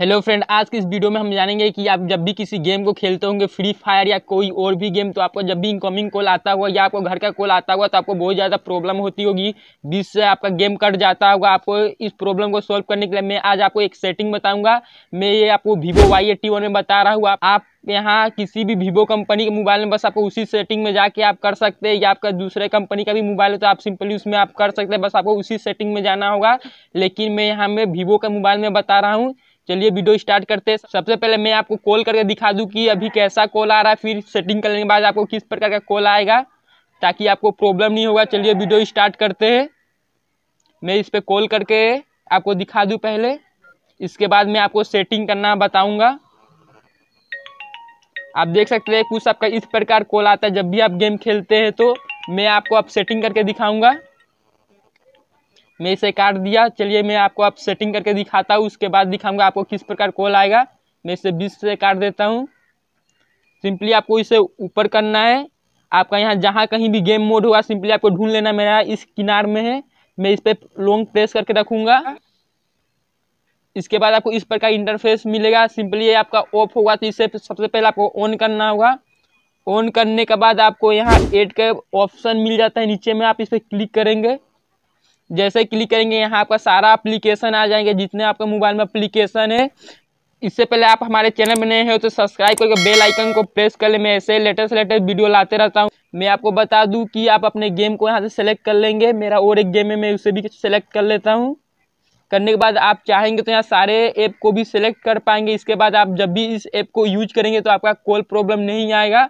hello friend आज की इस वीडियो में हम जानेंगे कि आप जब भी किसी गेम को खेलते होंगे फ्री फायर या कोई और भी गेम तो आपको जब भी इनकमिंग कॉल आता हुआ या आपको घर का कॉल आता हुआ तो आपको बहुत ज़्यादा प्रॉब्लम होती होगी जिससे आपका गेम कट जाता होगा आपको इस प्रॉब्लम को सॉल्व करने के लिए मैं आज आपको एक सेटिंग बताऊँगा मैं ये आपको वीवो वाई एट्टी में बता रहा हूँ आप यहाँ किसी भी वीवो कंपनी के मोबाइल में बस आपको उसी सेटिंग में जाके आप कर सकते हैं या आपका दूसरे कंपनी का भी मोबाइल है तो आप सिंपली उसमें आप कर सकते हैं बस आपको उसी सेटिंग में जाना होगा लेकिन मैं यहाँ में वीवो का मोबाइल में बता रहा हूँ चलिए वीडियो स्टार्ट करते हैं सबसे पहले मैं आपको कॉल करके दिखा दूँ कि अभी कैसा कॉल आ रहा है फिर सेटिंग करने के बाद आपको किस प्रकार का कॉल आएगा ताकि आपको प्रॉब्लम नहीं होगा चलिए वीडियो स्टार्ट करते हैं मैं इस पर कॉल करके आपको दिखा दूँ पहले इसके बाद मैं आपको सेटिंग करना बताऊँगा आप देख सकते हैं कुछ आपका इस प्रकार कॉल आता है जब भी आप गेम खेलते हैं तो मैं आपको अब सेटिंग करके दिखाऊंगा मैं इसे काट दिया चलिए मैं आपको अब आप सेटिंग करके दिखाता हूँ उसके बाद दिखाऊंगा आपको किस प्रकार कॉल आएगा मैं इसे बीस से काट देता हूँ सिंपली आपको इसे ऊपर करना है आपका यहाँ जहाँ कहीं भी गेम मोड होगा सिंपली आपको ढूंढ लेना मेरा इस किनार में है मैं इस पर लॉन्ग प्रेस करके रखूँगा इसके बाद आपको इस प्रकार इंटरफेस मिलेगा सिंपली ये आपका ऑफ होगा तो इसे सबसे पहले आपको ऑन करना होगा ऑन करने के बाद आपको यहाँ एड का ऑप्शन मिल जाता है नीचे में आप इस पर क्लिक करेंगे जैसे क्लिक करेंगे यहाँ आपका सारा अप्लीकेशन आ जाएंगे जितने आपके मोबाइल में अप्लीकेशन है इससे पहले आप हमारे चैनल में नए हो तो सब्सक्राइब करके बेल आइकन को प्रेस कर ले मैं ऐसे लेटेस्ट लेटेस्ट वीडियो लाते रहता हूँ मैं आपको बता दूँ कि आप अपने गेम को यहाँ से सेलेक्ट कर लेंगे मेरा और एक गेम है मैं उसे भी सेलेक्ट कर लेता हूँ करने के बाद आप चाहेंगे तो यहाँ सारे ऐप को भी सिलेक्ट कर पाएंगे इसके बाद आप जब भी इस ऐप को यूज करेंगे तो आपका कॉल प्रॉब्लम नहीं आएगा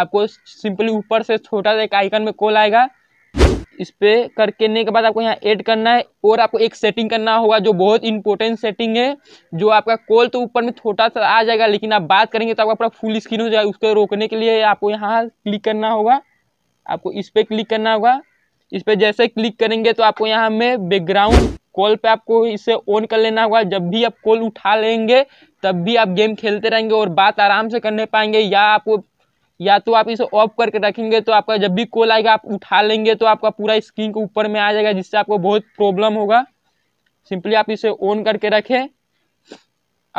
आपको सिंपली ऊपर से छोटा सा एक आइकन में कॉल आएगा इस पर कर करने के बाद आपको यहाँ ऐड करना है और आपको एक सेटिंग करना होगा जो बहुत इंपॉर्टेंट सेटिंग है जो आपका कॉल तो ऊपर में छोटा सा आ जाएगा लेकिन आप बात करेंगे तो आपका पूरा फुल स्क्रीन हो जाएगा उसको रोकने के लिए आपको यहाँ क्लिक करना होगा आपको इस पर क्लिक करना होगा इस पर जैसे क्लिक करेंगे तो आपको यहाँ में बैकग्राउंड कॉल पे आपको इसे ऑन कर लेना होगा जब भी आप कॉल उठा लेंगे तब भी आप गेम खेलते रहेंगे और बात आराम से करने पाएंगे या आपको या तो आप इसे ऑफ करके रखेंगे तो आपका जब भी कॉल आएगा आप उठा लेंगे तो आपका पूरा स्क्रीन के ऊपर में आ जाएगा जिससे आपको बहुत प्रॉब्लम होगा सिंपली आप इसे ऑन करके रखें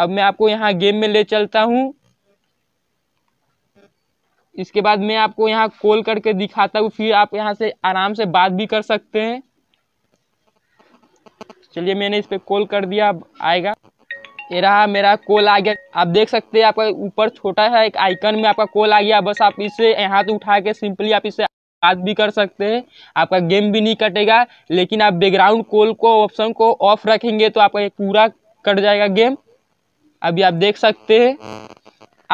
अब मैं आपको यहाँ गेम में ले चलता हूँ इसके बाद मैं आपको यहाँ कॉल करके दिखाता हूँ फिर आप यहाँ से आराम से बात भी कर सकते हैं चलिए मैंने इस पर कॉल कर दिया अब आएगा ये रहा मेरा कॉल आ गया आप देख सकते हैं आपका ऊपर छोटा है एक आइकन में आपका कॉल आ गया बस आप इसे यहाँ से उठा के सिंपली आप इसे बात भी कर सकते हैं आपका गेम भी नहीं कटेगा लेकिन आप बैकग्राउंड कॉल को ऑप्शन को ऑफ रखेंगे तो आपका पूरा कट जाएगा गेम अभी आप देख सकते हैं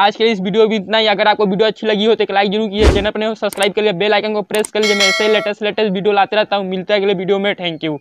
आज के इस वीडियो भी इतना ही अगर आपको वीडियो अच्छी लगी हो तो एक लाइक जरूर कीजिए चैनल पर सब्सक्राइब कर लिए बेल आइकन को प्रेस कर लीजिए मैं ऐसे लेटेस्ट लेटेस्ट वीडियो लाते रहता हूँ मिलता है अगले वीडियो में थैंक यू